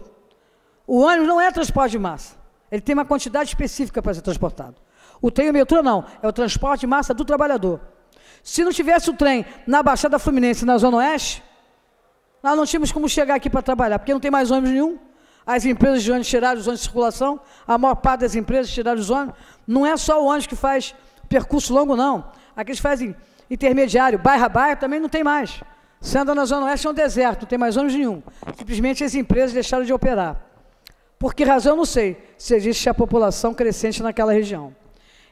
O ônibus não é transporte de massa. Ele tem uma quantidade específica para ser transportado. O trem e o metrô não, é o transporte de massa do trabalhador. Se não tivesse o trem na Baixada Fluminense, na Zona Oeste, nós não tínhamos como chegar aqui para trabalhar, porque não tem mais ônibus nenhum. As empresas de ônibus tiraram os ônibus de circulação, a maior parte das empresas tiraram os ônibus. Não é só o ônibus que faz percurso longo não. Aqui eles fazem intermediário, bairro a bairro, também não tem mais. Você anda na Zona Oeste é um deserto, não tem mais ônibus nenhum. Simplesmente as empresas deixaram de operar. Por que razão, eu não sei, se existe a população crescente naquela região.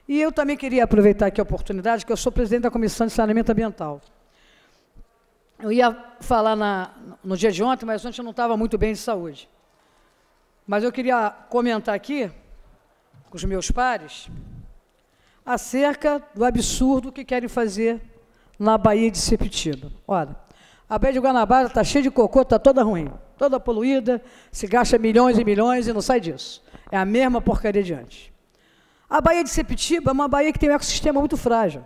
E eu também queria aproveitar aqui a oportunidade, que eu sou presidente da Comissão de Saneamento Ambiental. Eu ia falar na, no dia de ontem, mas ontem eu não estava muito bem de saúde. Mas eu queria comentar aqui, com os meus pares, acerca do absurdo que querem fazer na Bahia de Sepetiba. Olha, a Baía de Guanabara está cheia de cocô, está toda ruim, toda poluída, se gasta milhões e milhões e não sai disso. É a mesma porcaria de antes. A Baía de Sepetiba é uma baía que tem um ecossistema muito frágil.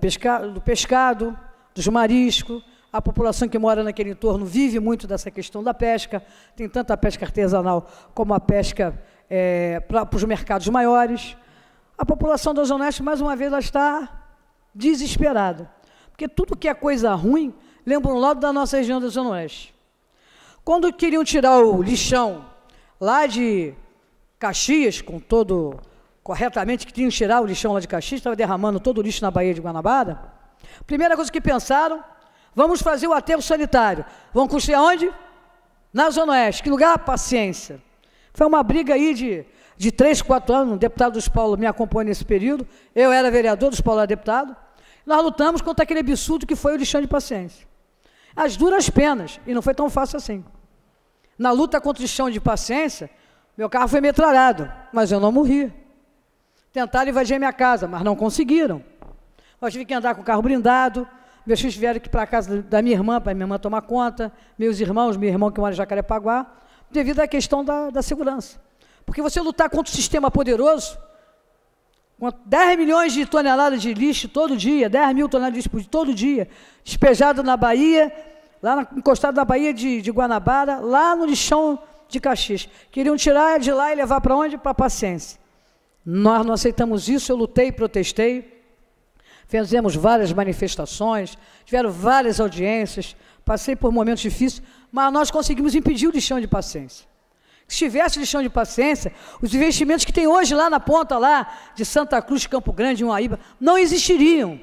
Pesca do pescado, dos mariscos, a população que mora naquele entorno vive muito dessa questão da pesca, tem tanto a pesca artesanal como a pesca é, para os mercados maiores. A população da Zona Oeste, mais uma vez, ela está desesperada. Porque tudo que é coisa ruim lembra um lado da nossa região da Zona Oeste. Quando queriam tirar o lixão lá de Caxias, com todo corretamente que tinham que tirar o lixão lá de Caxias, estava derramando todo o lixo na Baía de Guanabara. Primeira coisa que pensaram, vamos fazer o aterro sanitário. Vão construir aonde? Na Zona Oeste. Que lugar? Paciência. Foi uma briga aí de, de três, quatro anos. O deputado dos Paulo me acompanhou nesse período. Eu era vereador, dos Paulo era deputado. Nós lutamos contra aquele absurdo que foi o lixão de Paciência. As duras penas, e não foi tão fácil assim. Na luta contra o lixão de Paciência, meu carro foi metralhado, mas eu não morri. Tentaram invadir minha casa, mas não conseguiram. Nós tive que andar com o carro blindado, meus filhos vieram aqui para a casa da minha irmã, para minha irmã tomar conta, meus irmãos, meu irmão que mora em Jacarepaguá, devido à questão da, da segurança. Porque você lutar contra o um sistema poderoso, 10 milhões de toneladas de lixo todo dia, 10 mil toneladas de lixo todo dia, despejado na Bahia, lá encostado na Bahia de, de Guanabara, lá no lixão de Caxias. Queriam tirar de lá e levar para onde? Para Paciência. Nós não aceitamos isso, eu lutei, protestei. Fizemos várias manifestações, tiveram várias audiências, passei por momentos difíceis, mas nós conseguimos impedir o lixão de paciência. Se tivesse lixão de paciência, os investimentos que tem hoje lá na ponta, lá de Santa Cruz, Campo Grande, Uaíba, não existiriam.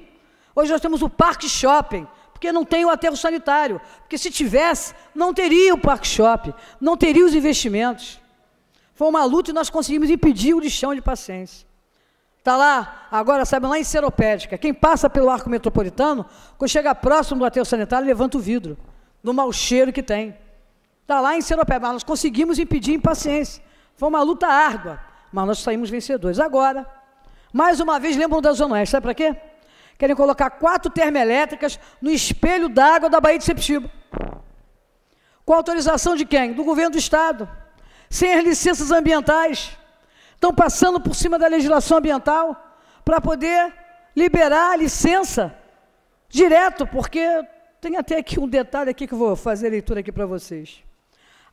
Hoje nós temos o parque shopping, porque não tem o aterro sanitário. Porque se tivesse, não teria o parque shopping, não teria os investimentos. Foi uma luta e nós conseguimos impedir o lixão de paciência. Está lá, agora, sabe, lá em Seropédica. Quem passa pelo arco metropolitano, quando chega próximo do aterro sanitário, levanta o vidro do mau cheiro que tem. Está lá em Seropeba, nós conseguimos impedir a impaciência. Foi uma luta árdua, mas nós saímos vencedores. Agora, mais uma vez, lembram da Zona Oeste, sabe para quê? Querem colocar quatro termoelétricas no espelho d'água da Baía de Sepetiba. Com autorização de quem? Do governo do Estado. Sem as licenças ambientais. Estão passando por cima da legislação ambiental para poder liberar a licença direto, porque tem até aqui um detalhe aqui que eu vou fazer a leitura aqui para vocês.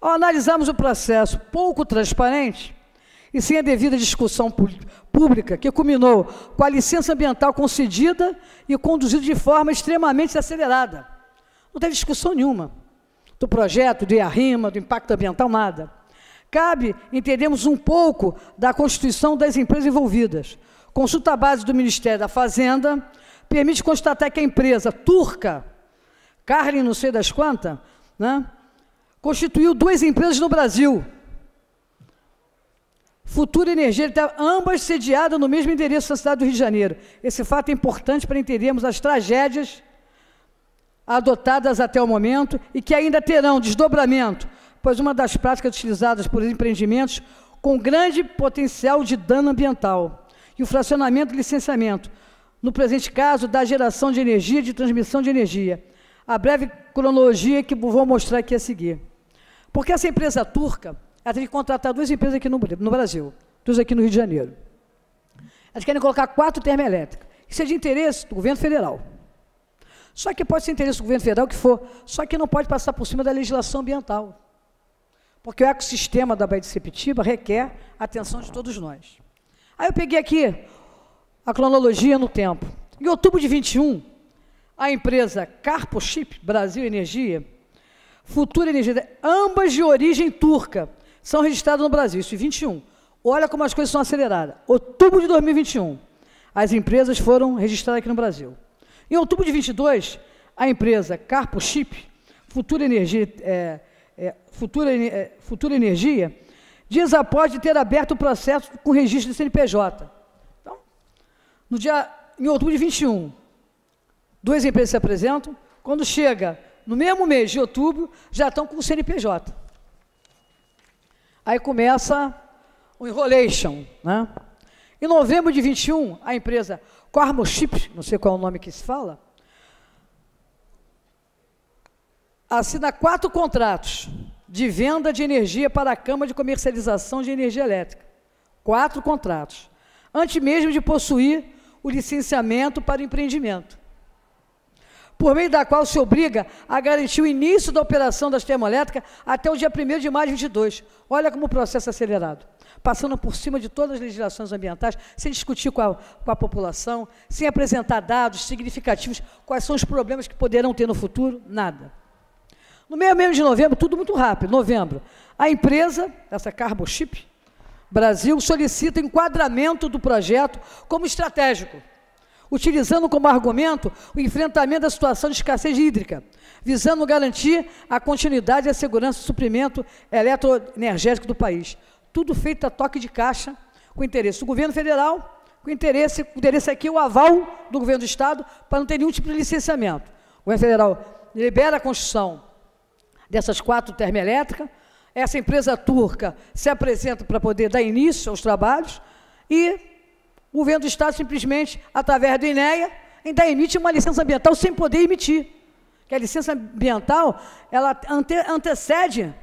Ao analisarmos o processo pouco transparente e sem a devida discussão pública, que culminou com a licença ambiental concedida e conduzida de forma extremamente acelerada. Não tem discussão nenhuma do projeto, de arrima, do impacto ambiental, nada. Cabe entendermos um pouco da constituição das empresas envolvidas. Consulta base do Ministério da Fazenda permite constatar que a empresa turca Carlin, não sei das quantas, né? constituiu duas empresas no Brasil. Futura Energia, tá ambas sediadas no mesmo endereço da cidade do Rio de Janeiro. Esse fato é importante para entendermos as tragédias adotadas até o momento e que ainda terão desdobramento, pois uma das práticas utilizadas por empreendimentos com grande potencial de dano ambiental. E o fracionamento e licenciamento, no presente caso, da geração de energia e de transmissão de energia a breve cronologia que vou mostrar aqui a seguir. Porque essa empresa turca, ela tem que contratar duas empresas aqui no, no Brasil, duas aqui no Rio de Janeiro. Elas querem colocar quatro termoelétricas. Isso é de interesse do governo federal. Só que pode ser interesse do governo federal que for, só que não pode passar por cima da legislação ambiental. Porque o ecossistema da Baía de Sepetiba requer a atenção de todos nós. Aí eu peguei aqui a cronologia no tempo. Em outubro de 21, a empresa Carpo Chip Brasil Energia, Futura Energia, ambas de origem turca, são registradas no Brasil, isso em 21. Olha como as coisas são aceleradas. Outubro de 2021, as empresas foram registradas aqui no Brasil. Em outubro de 22, a empresa Carpo Chip, Futura Energia, é, é, Futura, é, Futura Energia, dias após de ter aberto o processo com registro de CNPJ. Então, no dia, em outubro de 21, duas empresas se apresentam, quando chega no mesmo mês de outubro, já estão com o CNPJ. Aí começa o enrolation. Né? Em novembro de 21, a empresa Quarmo Chips, não sei qual é o nome que se fala, assina quatro contratos de venda de energia para a Câmara de Comercialização de Energia Elétrica. Quatro contratos. Antes mesmo de possuir o licenciamento para o empreendimento por meio da qual se obriga a garantir o início da operação das termoelétricas até o dia 1 de maio de 22. Olha como o processo é acelerado. Passando por cima de todas as legislações ambientais, sem discutir com a, com a população, sem apresentar dados significativos, quais são os problemas que poderão ter no futuro, nada. No meio mês de novembro, tudo muito rápido, novembro, a empresa, essa Carbochip Brasil, solicita enquadramento do projeto como estratégico utilizando como argumento o enfrentamento da situação de escassez hídrica, visando garantir a continuidade e a segurança do suprimento eletroenergético do país. Tudo feito a toque de caixa, com interesse do governo federal, com interesse, com interesse aqui o aval do governo do Estado, para não ter nenhum tipo de licenciamento. O governo federal libera a construção dessas quatro termoelétricas, essa empresa turca se apresenta para poder dar início aos trabalhos e o governo do Estado simplesmente, através do INEA, ainda então emite uma licença ambiental sem poder emitir. Que a licença ambiental, ela ante antecede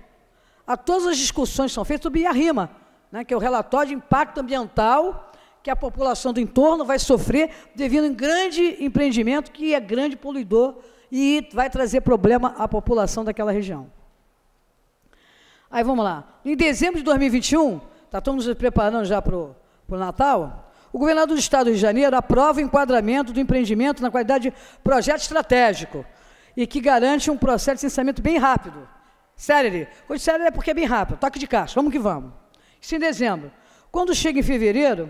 a todas as discussões que são feitas sobre a rima, né, que é o relatório de impacto ambiental que a população do entorno vai sofrer devido a um grande empreendimento que é grande poluidor e vai trazer problema à população daquela região. Aí vamos lá. Em dezembro de 2021, tá todo mundo se preparando já para o Natal, o governador do Estado de Janeiro aprova o enquadramento do empreendimento na qualidade de projeto estratégico e que garante um processo de licenciamento bem rápido. Célere. Coisa de célere é porque é bem rápido. Toque de caixa. Vamos que vamos. Isso em dezembro. Quando chega em fevereiro,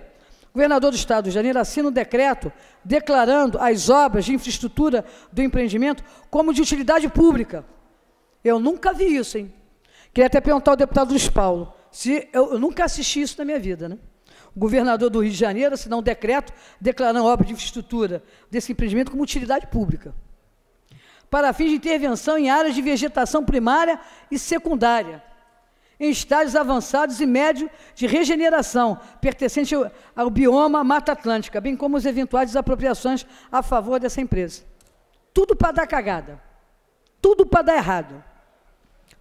o governador do Estado de Janeiro assina um decreto declarando as obras de infraestrutura do empreendimento como de utilidade pública. Eu nunca vi isso, hein? Queria até perguntar ao deputado Luiz Paulo. Se eu, eu nunca assisti isso na minha vida, né? O governador do Rio de Janeiro assinou um decreto declarando obra de infraestrutura desse empreendimento como utilidade pública, para fins de intervenção em áreas de vegetação primária e secundária, em estágios avançados e médio de regeneração, pertencente ao bioma Mata Atlântica, bem como as eventuais desapropriações a favor dessa empresa. Tudo para dar cagada. Tudo para dar errado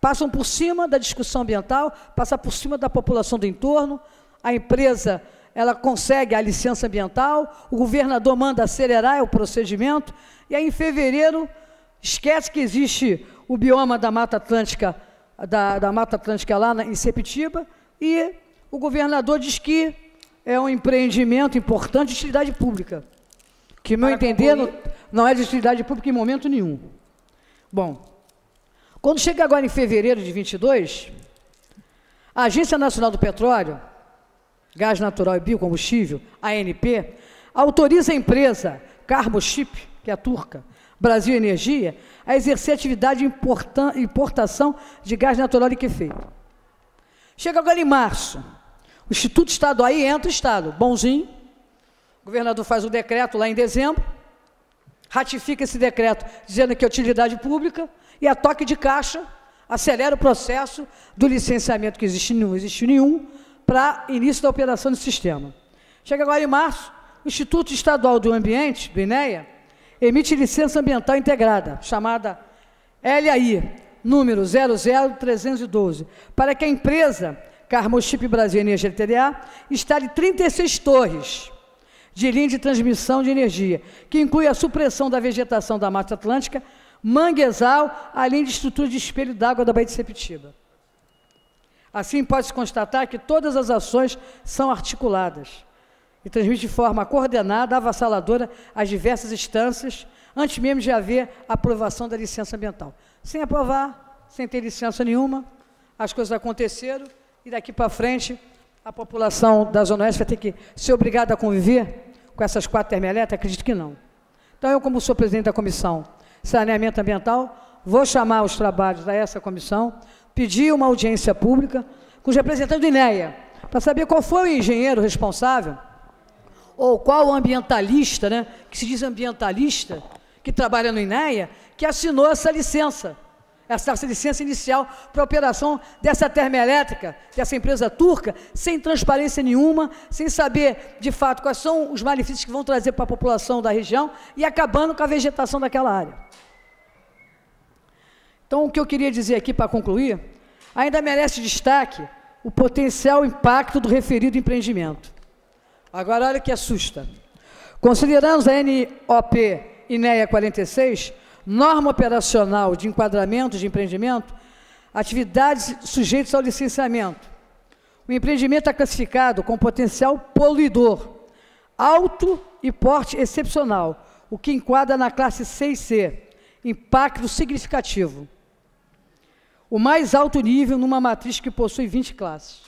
passam por cima da discussão ambiental, passam por cima da população do entorno, a empresa ela consegue a licença ambiental, o governador manda acelerar o procedimento, e aí em fevereiro esquece que existe o bioma da Mata Atlântica, da, da Mata Atlântica lá na, em Sepitiba, e o governador diz que é um empreendimento importante de utilidade pública, que, meu entender, não, não é de utilidade pública em momento nenhum. Bom, quando chega agora em fevereiro de 22, a Agência Nacional do Petróleo Gás Natural e Biocombustível, ANP, autoriza a empresa Carboship, que é turca, Brasil Energia, a exercer atividade de importação de gás natural liquefeito. Chega agora em março. O Instituto Estadual aí entra o Estado, bonzinho. O governador faz o decreto lá em dezembro, ratifica esse decreto dizendo que é utilidade pública e a toque de caixa acelera o processo do licenciamento que existe, não existe nenhum, para início da operação do sistema. Chega agora em março, o Instituto Estadual do Ambiente, do INEA, emite licença ambiental integrada, chamada LAI, número 00312, para que a empresa Carmochip Brasil Energia LTDA instale 36 torres de linha de transmissão de energia, que inclui a supressão da vegetação da Mata Atlântica, manguezal, além de estrutura de espelho d'água da Baía de Sepitiba. Assim, pode-se constatar que todas as ações são articuladas e transmite de forma coordenada, avassaladora, as diversas instâncias, antes mesmo de haver aprovação da licença ambiental. Sem aprovar, sem ter licença nenhuma, as coisas aconteceram e daqui para frente a população da Zona Oeste vai ter que ser obrigada a conviver com essas quatro termoelétricas? Acredito que não. Então, eu, como sou presidente da comissão saneamento ambiental, vou chamar os trabalhos da essa comissão, Pedir uma audiência pública com os representantes do INEA, para saber qual foi o engenheiro responsável, ou qual o ambientalista, né, que se diz ambientalista, que trabalha no INEA, que assinou essa licença, essa, essa licença inicial para a operação dessa termoelétrica, dessa empresa turca, sem transparência nenhuma, sem saber de fato quais são os malefícios que vão trazer para a população da região e acabando com a vegetação daquela área. Então, o que eu queria dizer aqui para concluir, ainda merece destaque o potencial impacto do referido empreendimento. Agora, olha que assusta. Consideramos a NOP INEA 46, norma operacional de enquadramento de empreendimento, atividades sujeitas ao licenciamento. O empreendimento é classificado com potencial poluidor, alto e porte excepcional, o que enquadra na classe 6C, impacto significativo o mais alto nível numa matriz que possui 20 classes.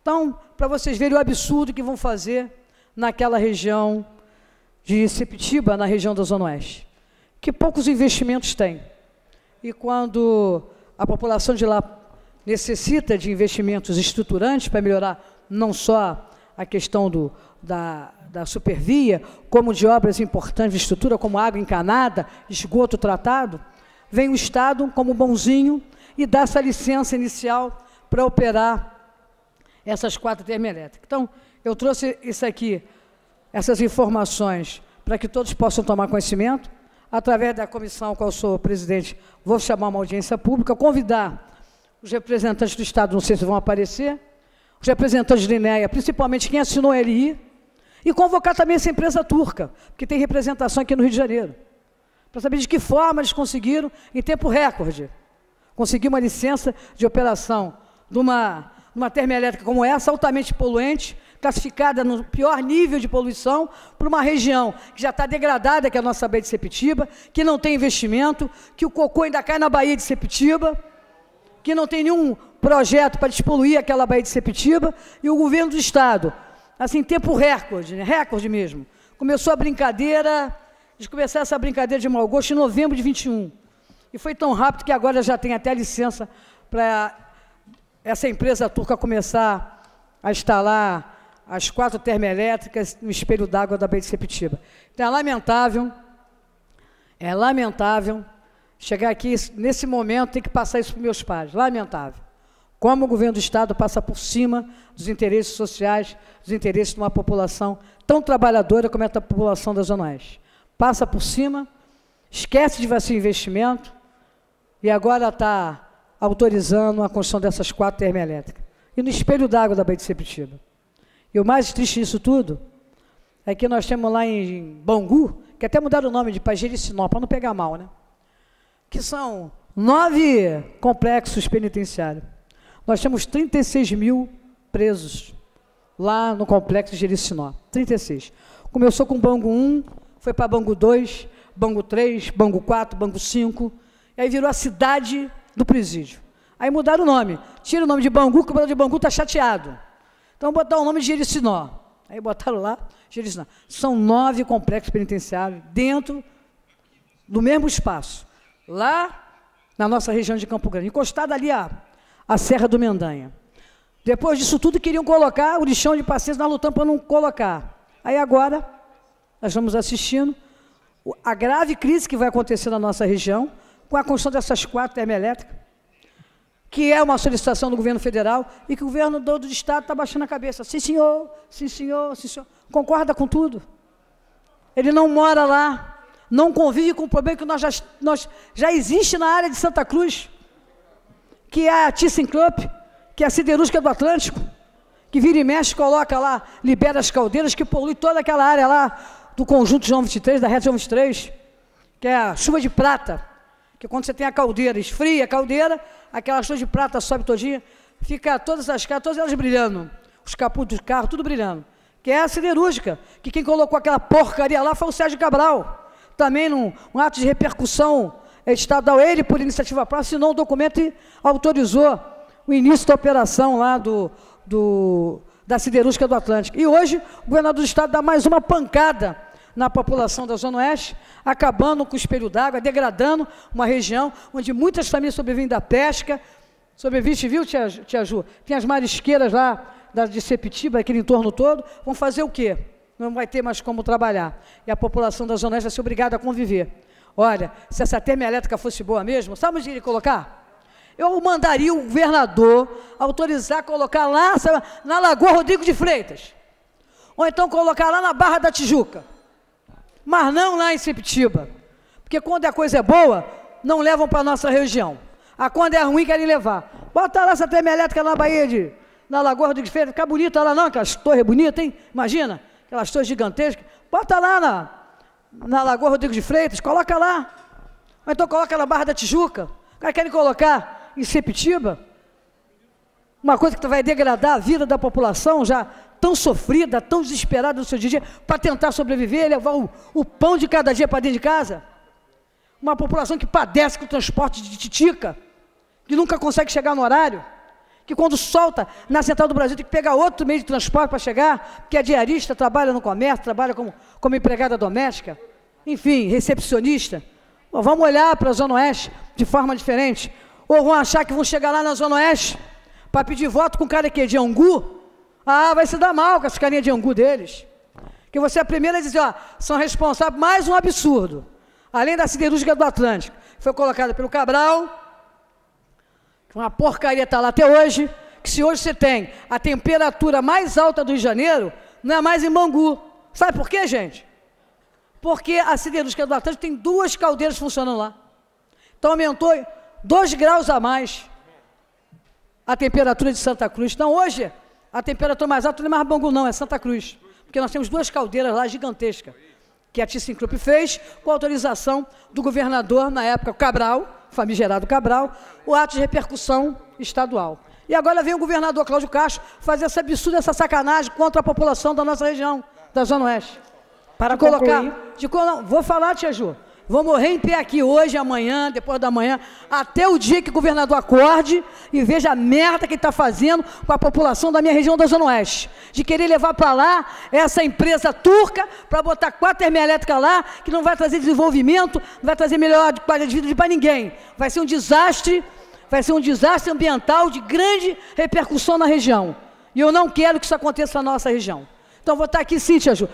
Então, para vocês verem o absurdo que vão fazer naquela região de Sepitiba, na região da Zona Oeste, que poucos investimentos tem. E quando a população de lá necessita de investimentos estruturantes para melhorar não só a questão do, da, da supervia, como de obras importantes de estrutura, como água encanada, esgoto tratado, vem o Estado como bonzinho e dá essa licença inicial para operar essas quatro termoelétricas. Então, eu trouxe isso aqui, essas informações, para que todos possam tomar conhecimento. Através da comissão, qual sou presidente, vou chamar uma audiência pública, convidar os representantes do Estado, não sei se vão aparecer, os representantes do INEA, principalmente quem assinou a LI, e convocar também essa empresa turca, que tem representação aqui no Rio de Janeiro para saber de que forma eles conseguiram, em tempo recorde, conseguir uma licença de operação de uma, uma termoelétrica como essa, altamente poluente, classificada no pior nível de poluição, para uma região que já está degradada, que é a nossa Baía de Sepetiba, que não tem investimento, que o cocô ainda cai na Baía de Sepetiba, que não tem nenhum projeto para despoluir aquela Baía de Sepetiba, e o governo do Estado, assim, tempo recorde, né? recorde mesmo, começou a brincadeira de começar essa brincadeira de mau gosto em novembro de 21. E foi tão rápido que agora já tem até licença para essa empresa turca começar a instalar as quatro termoelétricas no espelho d'água da Baía de Sepetiba. Então é lamentável, é lamentável chegar aqui nesse momento tem que passar isso para meus pais. Lamentável. Como o governo do Estado passa por cima dos interesses sociais, dos interesses de uma população tão trabalhadora como é a população da Zona Oeste passa por cima, esquece de fazer investimento e agora está autorizando a construção dessas quatro termoelétricas. E no espelho d'água da Baía de Sepetiba. E o mais triste disso tudo é que nós temos lá em Bangu, que até mudaram o nome de Pajericinó, para não pegar mal, né? Que são nove complexos penitenciários. Nós temos 36 mil presos lá no complexo de Jericinó. 36. Começou com Bangu 1, foi para Bangu 2, Bangu 3, Bangu 4, Bangu 5, e aí virou a cidade do presídio. Aí mudaram o nome. Tira o nome de Bangu, que o de Bangu está chateado. Então botaram o nome de Jericinó. Aí botaram lá, Jericinó. São nove complexos penitenciários dentro do mesmo espaço. Lá na nossa região de Campo Grande, encostada ali a, a Serra do Mendanha. Depois disso tudo, queriam colocar o lixão de paciência, na lutamos para não colocar. Aí agora nós estamos assistindo a grave crise que vai acontecer na nossa região com a construção dessas quatro termoelétricas, que é uma solicitação do governo federal e que o governo do Estado está baixando a cabeça. Sim, senhor, sim, senhor, sim, senhor. Concorda com tudo. Ele não mora lá, não convive com o problema que nós já, nós, já existe na área de Santa Cruz, que é a ThyssenKrupp, que é a siderúrgica do Atlântico, que vira e mexe, coloca lá, libera as caldeiras que polui toda aquela área lá do conjunto João 23, da reta João 23, que é a chuva de prata, que é quando você tem a caldeira, esfria a caldeira, aquela chuva de prata sobe todinha, fica todas as casas, todas elas brilhando, os caputos dos carro, tudo brilhando. Que é a siderúrgica, que quem colocou aquela porcaria lá foi o Sérgio Cabral. Também num um ato de repercussão estadual, ele, por iniciativa própria, assinou um documento e autorizou o início da operação lá do, do, da siderúrgica do Atlântico. E hoje, o governador do estado dá mais uma pancada na população da Zona Oeste, acabando com o espelho d'água, degradando uma região onde muitas famílias sobrevivem da pesca, sobrevivem, viu, tia, tia Ju? Tem as marisqueiras lá da, de Sepetiba, aquele entorno todo, vão fazer o quê? Não vai ter mais como trabalhar. E a população da Zona Oeste vai ser obrigada a conviver. Olha, se essa termoelétrica fosse boa mesmo, sabe onde ele colocar? Eu mandaria o governador autorizar colocar lá sabe, na Lagoa Rodrigo de Freitas. Ou então colocar lá na Barra da Tijuca mas não lá em Septiba. Porque quando a coisa é boa, não levam para a nossa região. A ah, quando é ruim, querem levar. Bota lá essa termoelétrica na Bahia de. na Lagoa do Feira, fica bonita lá não, aquelas torres bonitas, hein? Imagina, aquelas torres gigantescas. Bota lá na, na Lagoa Rodrigo de Freitas, coloca lá. Ou então coloca na Barra da Tijuca. cara quer colocar em Sepitiba uma coisa que vai degradar a vida da população, já tão sofrida, tão desesperada no seu dia a dia, para tentar sobreviver e levar o, o pão de cada dia para dentro de casa? Uma população que padece com o transporte de titica, que nunca consegue chegar no horário, que quando solta na central do Brasil tem que pegar outro meio de transporte para chegar, porque é diarista, trabalha no comércio, trabalha como, como empregada doméstica, enfim, recepcionista. Bom, vamos olhar para a Zona Oeste de forma diferente. Ou vão achar que vão chegar lá na Zona Oeste para pedir voto com cara que é de angu, ah, vai se dar mal com as carinhas de angu deles. Que você é a primeira a dizer, ó, são responsáveis mais um absurdo. Além da siderúrgica do Atlântico, que foi colocada pelo Cabral, que uma porcaria está lá até hoje, que se hoje você tem a temperatura mais alta do Rio de Janeiro, não é mais em Bangu. Sabe por quê, gente? Porque a siderúrgica do Atlântico tem duas caldeiras funcionando lá. Então aumentou dois graus a mais a temperatura de Santa Cruz. Então hoje a temperatura mais alta não é Bangu, não, é Santa Cruz. Porque nós temos duas caldeiras lá gigantescas, que a ThyssenKrupp fez com autorização do governador, na época, Cabral, famigerado Cabral, o ato de repercussão estadual. E agora vem o governador Cláudio Castro fazer essa absurda, essa sacanagem contra a população da nossa região, da Zona Oeste. Para de colocar. De, vou falar, Tia Ju. Vou morrer em pé aqui hoje, amanhã, depois da manhã, até o dia que o governador acorde e veja a merda que ele está fazendo com a população da minha região da Zona Oeste. De querer levar para lá essa empresa turca para botar quatro termoelétricas lá, que não vai trazer desenvolvimento, não vai trazer melhor qualidade de vida para ninguém. Vai ser um desastre, vai ser um desastre ambiental de grande repercussão na região. E eu não quero que isso aconteça na nossa região. Então vou estar tá aqui, sim, Tia Ju,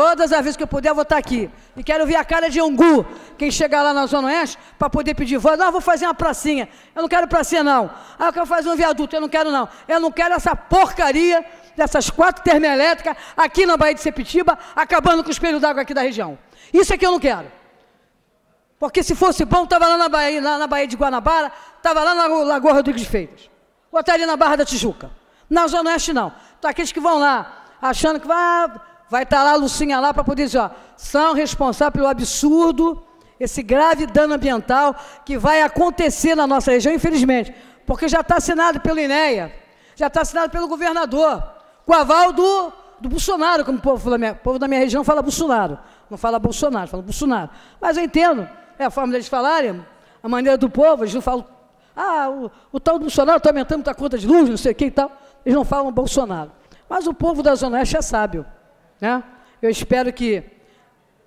Todas as vezes que eu puder, eu vou estar aqui. E quero ver a cara de Angu, quem chegar lá na Zona Oeste, para poder pedir voto. Ah, vou fazer uma pracinha. Eu não quero pracinha, não. Ah, eu quero fazer um viaduto. Eu não quero, não. Eu não quero essa porcaria dessas quatro termoelétricas aqui na Baía de Sepitiba, acabando com o espelho d'água aqui da região. Isso é que eu não quero. Porque se fosse bom, estava lá na Bahia, lá na Bahia de Guanabara, estava lá na Lagoa Rodrigues de Feitas. Ou até ali na Barra da Tijuca. Na Zona Oeste, não. Então, aqueles que vão lá achando que vai. Ah, vai estar tá lá a Lucinha lá para poder dizer, ó, são responsáveis pelo absurdo, esse grave dano ambiental que vai acontecer na nossa região, infelizmente, porque já está assinado pelo INEA, já está assinado pelo governador, com aval do, do Bolsonaro, como o povo da, minha, povo da minha região fala Bolsonaro, não fala Bolsonaro, fala Bolsonaro. Mas eu entendo, é a forma deles falarem, a maneira do povo, eles não falam, ah, o, o tal do Bolsonaro está aumentando a conta de luz, não sei o que e tal, eles não falam Bolsonaro. Mas o povo da Zona Oeste é sábio. Né? Eu espero que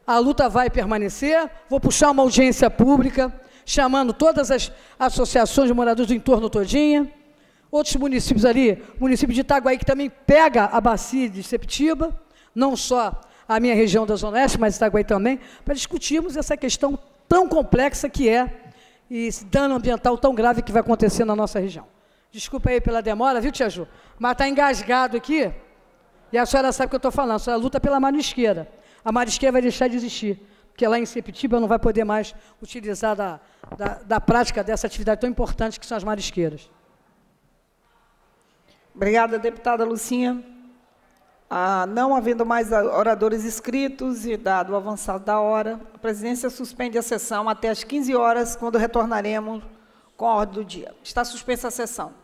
a luta vai permanecer. Vou puxar uma audiência pública, chamando todas as associações de moradores do entorno todinha, outros municípios ali, município de Itaguaí, que também pega a bacia de Septiba, não só a minha região da Zona Oeste, mas Itaguaí também, para discutirmos essa questão tão complexa que é e esse dano ambiental tão grave que vai acontecer na nossa região. Desculpa aí pela demora, viu, Tia Ju? Mas está engasgado aqui. E a senhora sabe o que eu estou falando, a senhora luta pela marisqueira. A marisqueira vai deixar de existir, porque lá em Sepitiba não vai poder mais utilizar da, da, da prática dessa atividade tão importante que são as marisqueiras. Obrigada, deputada Lucinha. Ah, não havendo mais oradores inscritos e dado o avançado da hora, a presidência suspende a sessão até às 15 horas, quando retornaremos com a ordem do dia. Está suspensa a sessão.